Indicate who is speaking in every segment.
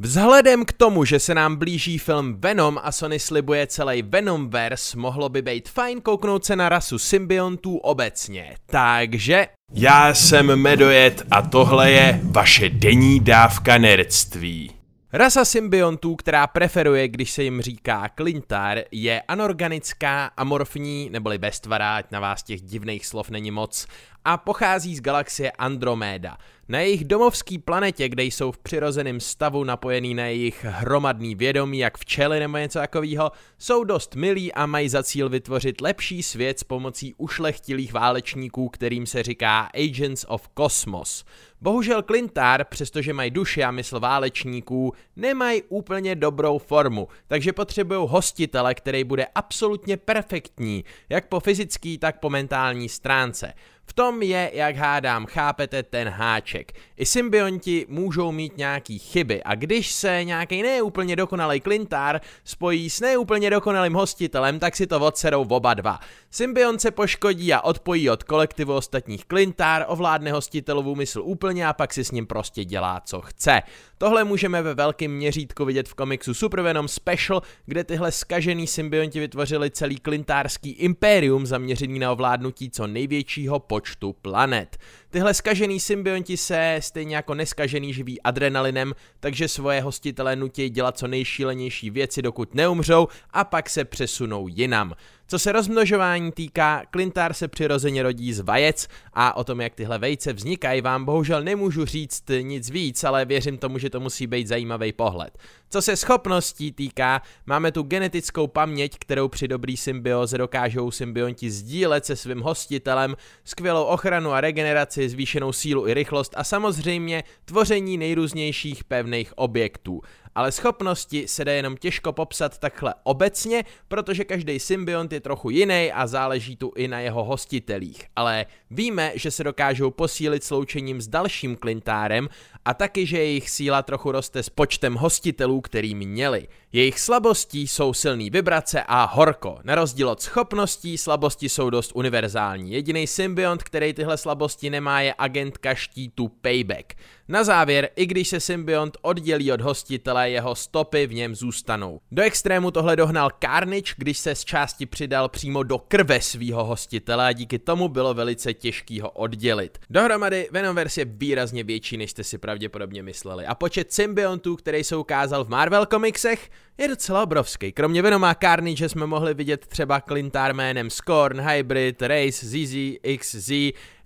Speaker 1: Vzhledem k tomu, že se nám blíží film Venom a Sony slibuje celý Venomverse, mohlo by být fajn kouknout se na rasu symbiontů obecně. Takže... Já jsem Medojet a tohle je vaše denní dávka nerdství. Rasa symbiontů, která preferuje, když se jim říká klintar, je anorganická, amorfní, neboli bestvará, ať na vás těch divných slov není moc, a pochází z galaxie Andromeda. Na jejich domovský planetě, kde jsou v přirozeném stavu napojený na jejich hromadný vědomí, jak včely nebo něco takového, jsou dost milí a mají za cíl vytvořit lepší svět s pomocí ušlechtilých válečníků, kterým se říká Agents of Cosmos. Bohužel Klintár, přestože mají duši a mysl válečníků, nemají úplně dobrou formu, takže potřebují hostitele, který bude absolutně perfektní, jak po fyzický, tak po mentální stránce. V tom je, jak hádám, chápete ten háček. I symbionti můžou mít nějaký chyby a když se nějaký neúplně dokonalý klintár spojí s neúplně dokonalým hostitelem, tak si to odserou oba dva. Symbion se poškodí a odpojí od kolektivu ostatních klintár, ovládne hostitelovou mysl úplně a pak si s ním prostě dělá, co chce. Tohle můžeme ve velkém měřítku vidět v komiksu Super Venom Special, kde tyhle skažený symbionti vytvořili celý klintárský impérium zaměřený na ovládnutí co největšího počtu počtu planet. Tyhle skažený symbionti se, stejně jako neskažený, živí adrenalinem, takže svoje hostitele nutí dělat co nejšílenější věci, dokud neumřou a pak se přesunou jinam. Co se rozmnožování týká, klintár se přirozeně rodí z vajec a o tom, jak tyhle vejce vznikají, vám bohužel nemůžu říct nic víc, ale věřím tomu, že to musí být zajímavý pohled. Co se schopností týká, máme tu genetickou paměť, kterou při dobrý symbioze dokážou symbionti sdílet se svým hostitelem, skvělou ochranu a regeneraci, zvýšenou sílu i rychlost a samozřejmě tvoření nejrůznějších pevných objektů ale schopnosti se dá jenom těžko popsat takhle obecně, protože každý symbiont je trochu jiný a záleží tu i na jeho hostitelích. Ale víme, že se dokážou posílit sloučením s dalším klintárem a taky, že jejich síla trochu roste s počtem hostitelů, který měli. Jejich slabostí jsou silný vibrace a horko. Na rozdíl od schopností, slabosti jsou dost univerzální. Jediný symbiont, který tyhle slabosti nemá, je agentka štítu Payback. Na závěr, i když se symbiont oddělí od hostitele, jeho stopy v něm zůstanou. Do extrému tohle dohnal Carnage, když se z části přidal přímo do krve svého hostitele a díky tomu bylo velice těžký ho oddělit. Dohromady Venomverse je výrazně větší, než jste si pravděpodobně mysleli. A počet symbiontů, které se ukázal v Marvel komiksech, je docela obrovský. Kromě Venoma Carnage jsme mohli vidět třeba Clintar jménem Scorn, Hybrid, Race, ZZ, XZ,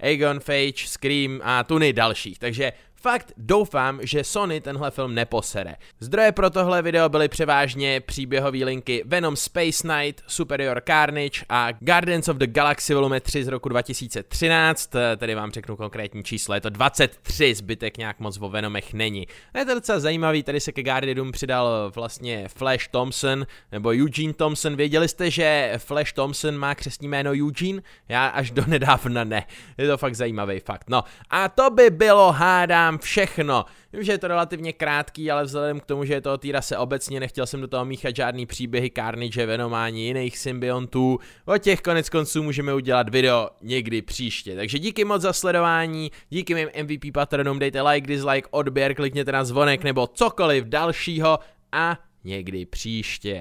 Speaker 1: Aegon Fage, Scream a tuny dalších. Takže Fakt doufám, že Sony tenhle film neposere. Zdroje pro tohle video byly převážně příběhové linky Venom Space Knight, Superior Carnage a Guardians of the Galaxy volume 3 z roku 2013, tady eh, vám řeknu konkrétní číslo, je to 23, zbytek nějak moc o Venomech není. A je to docela zajímavý, tady se ke Guardianům přidal eh, vlastně Flash Thompson, nebo Eugene Thompson, věděli jste, že Flash Thompson má křesní jméno Eugene? Já až do nedávna ne, je to fakt zajímavý fakt. No a to by bylo hádám vám všechno. Vím, že je to relativně krátký, ale vzhledem k tomu, že je to týra se obecně, nechtěl jsem do toho míchat žádný příběhy Carnage, Venoma ani jiných symbiontů. O těch konec konců můžeme udělat video někdy příště. Takže díky moc za sledování, díky mým MVP patronům, dejte like, dislike, odběr, klikněte na zvonek nebo cokoliv dalšího a někdy příště.